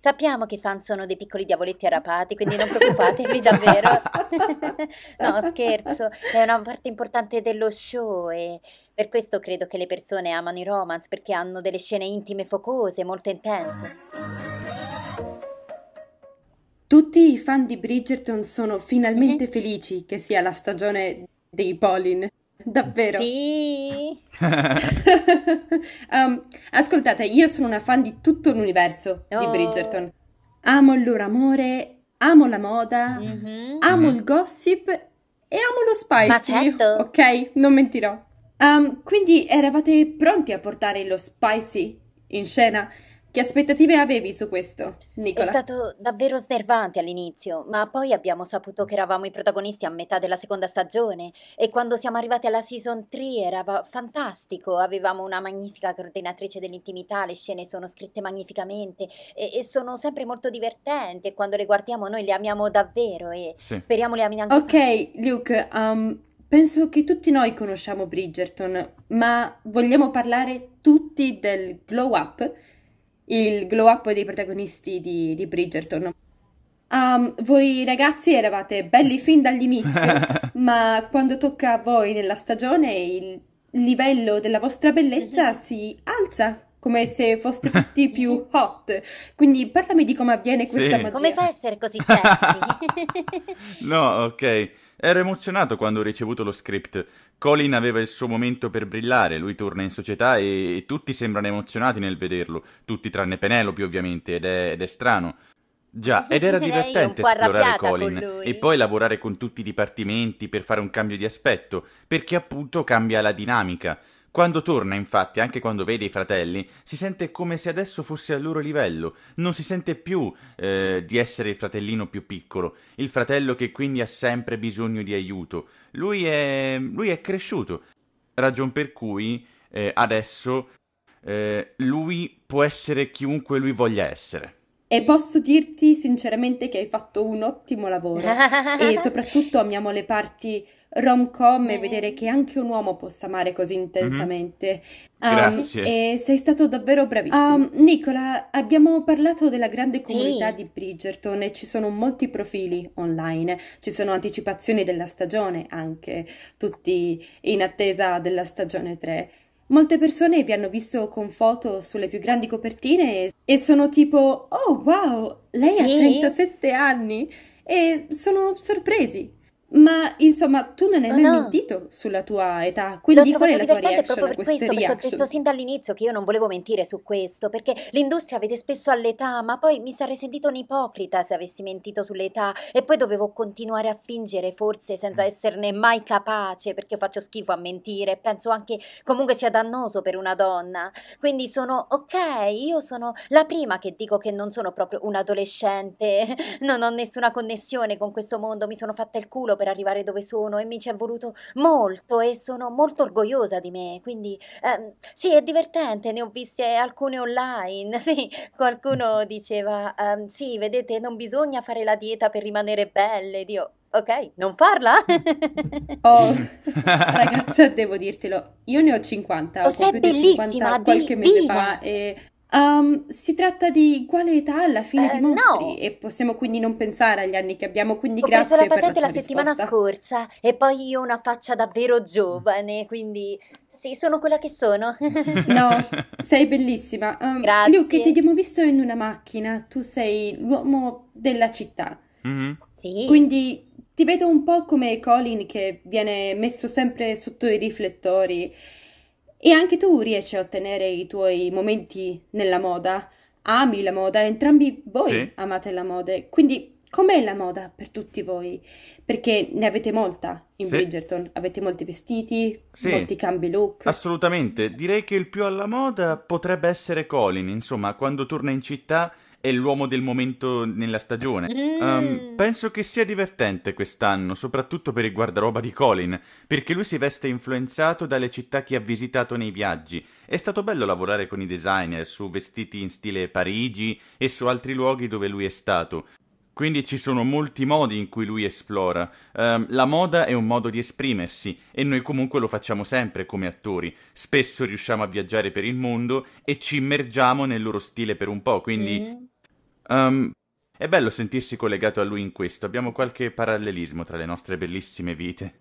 Sappiamo che i fan sono dei piccoli diavoletti arrapati, quindi non preoccupatevi davvero. no, scherzo, è una parte importante dello show e per questo credo che le persone amano i romance perché hanno delle scene intime, focose, molto intense. Tutti i fan di Bridgerton sono finalmente eh? felici che sia la stagione dei Polin. Davvero? Sì. um, ascoltate, io sono una fan di tutto l'universo oh. di Bridgerton. Amo il loro amore, amo la moda, mm-hmm. amo mm-hmm. il gossip e amo lo spicy. Ma certo. Ok, non mentirò. Um, quindi eravate pronti a portare lo spicy in scena? Che aspettative avevi su questo, Nicola? È stato davvero snervante all'inizio, ma poi abbiamo saputo che eravamo i protagonisti a metà della seconda stagione e quando siamo arrivati alla season 3 era fantastico, avevamo una magnifica coordinatrice dell'intimità, le scene sono scritte magnificamente e, e sono sempre molto divertenti quando le guardiamo noi le amiamo davvero e sì. speriamo le ami anche Ok, Luke, um, penso che tutti noi conosciamo Bridgerton, ma vogliamo parlare tutti del glow up? il glow up dei protagonisti di, di Bridgerton. Um, voi ragazzi eravate belli fin dall'inizio, ma quando tocca a voi nella stagione il livello della vostra bellezza mhm. si alza come se foste tutti più hot. Quindi parlami di come avviene questa sì. magia. Come fa a essere così sexy? no, ok. Ero emozionato quando ho ricevuto lo script. Colin aveva il suo momento per brillare, lui torna in società e, e tutti sembrano emozionati nel vederlo, tutti tranne Penelope ovviamente, ed è, ed è strano. Già, ed era divertente esplorare Colin e poi lavorare con tutti i dipartimenti per fare un cambio di aspetto, perché appunto cambia la dinamica. Quando torna, infatti, anche quando vede i fratelli, si sente come se adesso fosse al loro livello, non si sente più eh, di essere il fratellino più piccolo, il fratello che quindi ha sempre bisogno di aiuto. Lui è, lui è cresciuto, ragion per cui eh, adesso eh, lui può essere chiunque lui voglia essere. E posso dirti sinceramente che hai fatto un ottimo lavoro e soprattutto amiamo le parti rom-com e mm. vedere che anche un uomo possa amare così mhm. intensamente. Mm-hmm. Um, Grazie. E sei stato davvero bravissimo. Um, Nicola, abbiamo parlato della grande comunità sì. di Bridgerton e ci sono molti profili online, ci sono anticipazioni della stagione anche, tutti in attesa della stagione 3. Molte persone vi hanno visto con foto sulle più grandi copertine e sono tipo: Oh wow, lei sì. ha 37 anni! E sono sorpresi. Ma insomma, tu non hai mai No. mentito sulla tua età, L'ho quindi qual è la tua divertente proprio per queste questo, perché ho detto sin dall'inizio che io non volevo mentire su questo, perché l'industria vede spesso all'età, ma poi mi sarei sentito un'ipocrita se avessi mentito sull'età e poi dovevo continuare a fingere forse senza mm. esserne mai capace, perché faccio schifo a mentire e penso anche comunque sia dannoso per una donna. Quindi sono ok, io sono la prima che dico che non sono proprio un adolescente, non ho nessuna connessione con questo mondo, mi sono fatta il culo per arrivare dove sono e mi ci è voluto molto e sono molto orgogliosa di me, quindi ehm, sì, è divertente, ne ho viste alcune online, sì, qualcuno mm-hmm. diceva ehm, sì, vedete, non bisogna fare la dieta per rimanere belle, Dio. Ok, non farla? oh, ragazza, devo dirtelo. Io ne ho 50. Oh, sei bellissima, di qualche mese fa e Um, si tratta di quale età alla fine eh, ti mostri no. e possiamo quindi non pensare agli anni che abbiamo, quindi Ho grazie preso la patente la, la settimana scorsa e poi io ho una faccia davvero giovane, quindi sì, sono quella che sono. no, sei bellissima. Um, grazie. Luke, ti abbiamo visto in una macchina, tu sei l'uomo della città. Mm-hmm. Sì. Quindi ti vedo un po' come Colin che viene messo sempre sotto i riflettori e anche tu riesci a ottenere i tuoi momenti nella moda. Ami la moda, entrambi voi sì. amate la moda. Quindi com'è la moda per tutti voi? Perché ne avete molta in sì. Bridgerton. Avete molti vestiti, sì. molti cambi look. Assolutamente. Direi che il più alla moda potrebbe essere Colin. Insomma, quando torna in città è l'uomo del momento nella stagione. Um, penso che sia divertente quest'anno, soprattutto per il guardaroba di Colin, perché lui si veste influenzato dalle città che ha visitato nei viaggi. È stato bello lavorare con i designer su vestiti in stile Parigi e su altri luoghi dove lui è stato. Quindi ci sono molti modi in cui lui esplora. Um, la moda è un modo di esprimersi e noi comunque lo facciamo sempre come attori. Spesso riusciamo a viaggiare per il mondo e ci immergiamo nel loro stile per un po', quindi... Um, è bello sentirsi collegato a lui in questo, abbiamo qualche parallelismo tra le nostre bellissime vite.